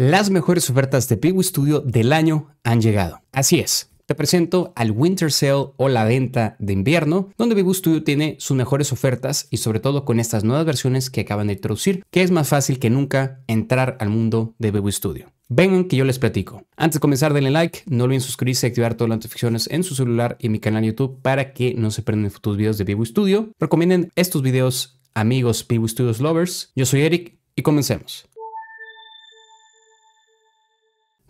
Las mejores ofertas de Pivo Studio del año han llegado. Así es. Te presento al Winter Sale o la venta de invierno, donde Vivo Studio tiene sus mejores ofertas y sobre todo con estas nuevas versiones que acaban de introducir, que es más fácil que nunca entrar al mundo de Vivo Studio. Vengan que yo les platico. Antes de comenzar, denle like, no olviden suscribirse y activar todas las notificaciones en su celular y en mi canal de YouTube para que no se pierdan futuros videos de Vivo Studio. Recomienden estos videos, amigos Vivo Studios Lovers. Yo soy Eric y comencemos.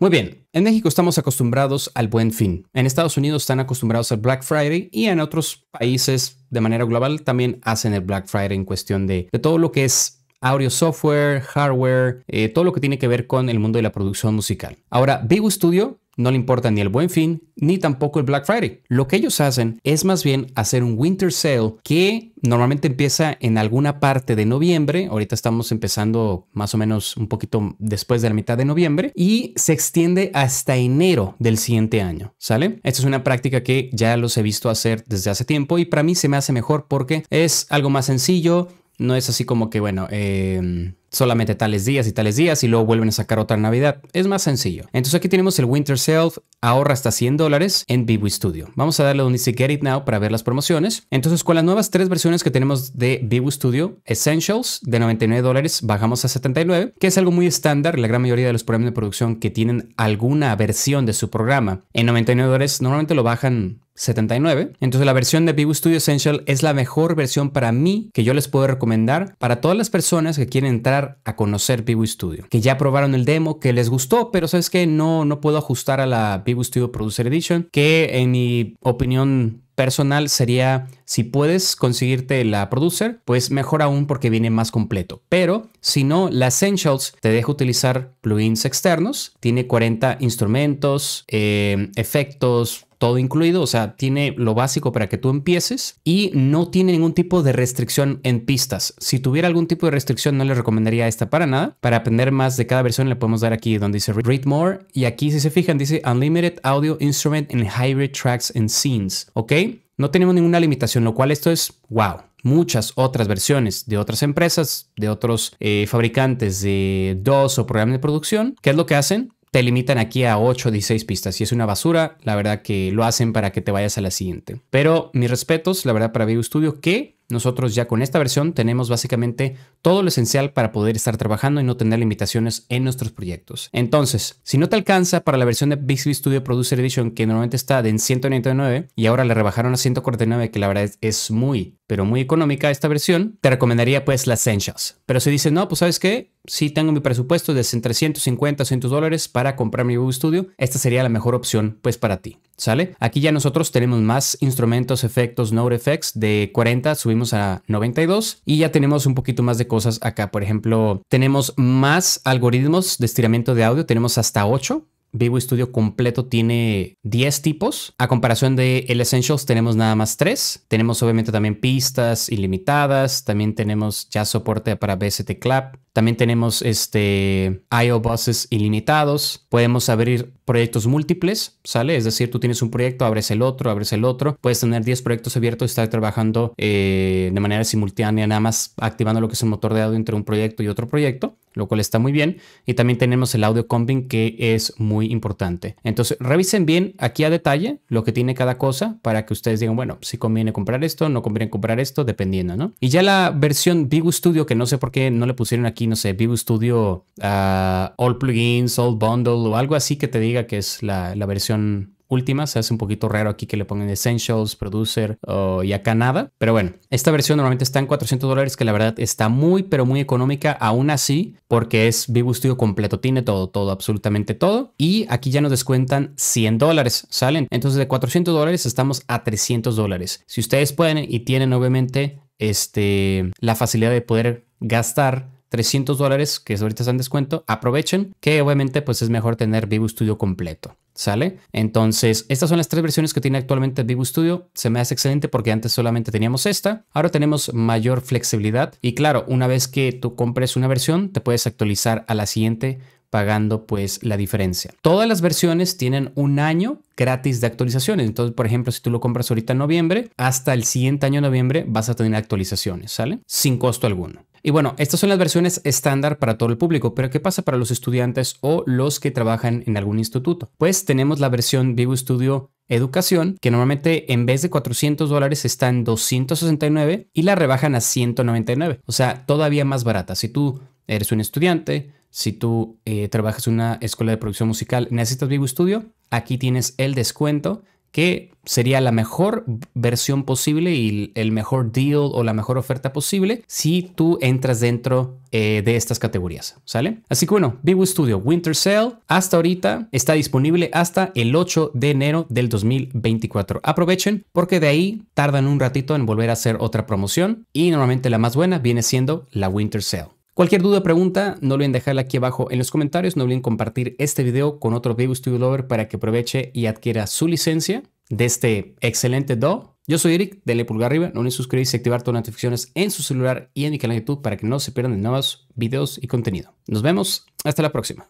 Muy bien, en México estamos acostumbrados al buen fin. En Estados Unidos están acostumbrados al Black Friday y en otros países de manera global también hacen el Black Friday en cuestión de, todo lo que es audio software, hardware, eh, todo lo que tiene que ver con el mundo de la producción musical. Ahora, Vivo Studio no le importa ni el buen fin ni tampoco el Black Friday. Lo que ellos hacen es más bien hacer un winter sale que normalmente empieza en alguna parte de noviembre. Ahorita estamos empezando más o menos un poquito después de la mitad de noviembre y se extiende hasta enero del siguiente año. ¿Sale? Esta es una práctica que ya los he visto hacer desde hace tiempo y para mí se me hace mejor porque es algo más sencillo, no es así como que, bueno, em, solamente tales días y tales días y luego vuelven a sacar otra Navidad. Es más sencillo. Entonces aquí tenemos el Winter Sale, ahorra hasta 100 dólares en Vivo Studio. Vamos a darle donde dice Get It Now para ver las promociones. Entonces con las nuevas tres versiones que tenemos de Vivo Studio, Essentials de 99 dólares bajamos a 79, que es algo muy estándar. La gran mayoría de los programas de producción que tienen alguna versión de su programa en 99 dólares normalmente lo bajan 79. Entonces la versión de Vivo Studio Essential es la mejor versión para mí que yo les puedo recomendar para todas las personas que quieren entrar a conocer Vivo Studio, que ya probaron el demo, que les gustó, pero sabes que no, no puedo ajustar a la Vivo Studio Producer Edition, que en mi opinión personal sería si puedes conseguirte la Producer, pues mejor aún porque viene más completo. Pero si no, la Essentials te deja utilizar plugins externos. Tiene 40 instrumentos, eh, efectos, todo incluido, o sea, tiene lo básico para que tú empieces y no tiene ningún tipo de restricción en pistas. Si tuviera algún tipo de restricción, no le recomendaría esta para nada. Para aprender más de cada versión, le podemos dar aquí donde dice Read More y aquí, si se fijan, dice Unlimited Audio Instrument in Hybrid Tracks and Scenes. Ok, no tenemos ninguna limitación, lo cual esto es wow. Muchas otras versiones de otras empresas, de otros eh, fabricantes de DOS o programas de producción, ¿qué es lo que hacen? Te limitan aquí a 8 o 16 pistas. Si es una basura, la verdad que lo hacen para que te vayas a la siguiente. Pero mis respetos, la verdad, para Video Studio, que nosotros ya con esta versión tenemos básicamente todo lo esencial para poder estar trabajando y no tener limitaciones en nuestros proyectos. Entonces, si no te alcanza para la versión de Bixby Studio Producer Edition que normalmente está de 199 y ahora le rebajaron a 149 que la verdad es muy, pero muy económica esta versión, te recomendaría pues la Essentials. Pero si dices, no, pues sabes qué, si tengo mi presupuesto de entre 150 a dólares para comprar mi Google Studio, esta sería la mejor opción pues para ti. ¿Sale? Aquí ya nosotros tenemos más instrumentos, efectos, Node Effects de 40 subimos a 92 y ya tenemos un poquito más de cosas acá. Por ejemplo, tenemos más algoritmos de estiramiento de audio, tenemos hasta 8 Vivo Studio completo tiene 10 tipos. A comparación de el Essentials tenemos nada más 3. Tenemos obviamente también pistas ilimitadas. También tenemos ya soporte para BST Clap. También tenemos este IO buses ilimitados. Podemos abrir proyectos múltiples, ¿sale? Es decir, tú tienes un proyecto, abres el otro, abres el otro. Puedes tener 10 proyectos abiertos y estar trabajando eh, de manera simultánea, nada más activando lo que es el motor de audio entre un proyecto y otro proyecto lo cual está muy bien. Y también tenemos el audio combin, que es muy importante. Entonces, revisen bien aquí a detalle lo que tiene cada cosa para que ustedes digan, bueno, si conviene comprar esto, no conviene comprar esto, dependiendo, ¿no? Y ya la versión Vivo Studio, que no sé por qué no le pusieron aquí, no sé, Vivo Studio ah, All Plugins, All Bundle o algo así que te diga que es la, la versión Última, Se hace un poquito raro aquí que le pongan Essentials, Producer y acá nada. Pero bueno, esta versión normalmente está en 400 dólares, que la verdad está muy, pero muy económica aún así, porque es Vivo Studio completo. Tiene todo, todo, absolutamente todo. Y aquí ya nos descuentan 100 dólares, ¿salen? Entonces de 400 dólares estamos a 300 dólares. Si ustedes pueden y tienen obviamente este, la facilidad de poder gastar 300 dólares, que ahorita están en descuento, aprovechen, que obviamente pues es mejor tener Vivo Studio completo. ¿sale? Entonces, estas son las tres versiones que tiene actualmente Vivo Studio. Se me hace excelente porque antes solamente teníamos esta. Ahora tenemos mayor flexibilidad. Y claro, una vez que tú compres una versión, te puedes actualizar a la siguiente pagando pues la diferencia. Todas las versiones tienen un año gratis de actualizaciones. Entonces, por ejemplo, si tú lo compras ahorita en noviembre, hasta el siguiente año de noviembre vas a tener actualizaciones, ¿sale? Sin costo alguno. Y bueno, estas son las versiones estándar para todo el público, pero ¿qué pasa para los estudiantes o los que trabajan en algún instituto? Pues tenemos la versión Vivo Studio Educación, que normalmente en vez de 400 dólares está en 269 y la rebajan a 199, o sea, todavía más barata. Si tú eres un estudiante, si tú eh, trabajas en una escuela de producción musical, necesitas Vivo Studio, aquí tienes el descuento que sería la mejor versión posible y el mejor deal o la mejor oferta posible si tú entras dentro eh, de estas categorías, ¿sale? Así que bueno, Vivo Studio Winter Sale hasta ahorita está disponible hasta el 8 de enero del 2024. Aprovechen porque de ahí tardan un ratito en volver a hacer otra promoción y normalmente la más buena viene siendo la Winter Sale. Cualquier duda o pregunta, no olviden dejarla aquí abajo en los comentarios, no olviden compartir este video con otro vivo Studio Lover para que aproveche y adquiera su licencia de este excelente do. Yo soy Eric, denle pulgar arriba, no olviden suscribirse y activar todas las notificaciones en su celular y en mi canal de YouTube para que no se pierdan de nuevos videos y contenido. Nos vemos, hasta la próxima.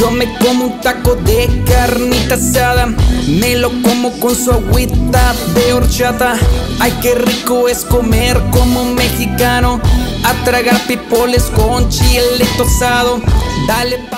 Yo me como un taco de carnita asada. Me lo como con su agüita de horchata. Ay, qué rico es comer como un mexicano. A tragar pipoles con chile tosado. Dale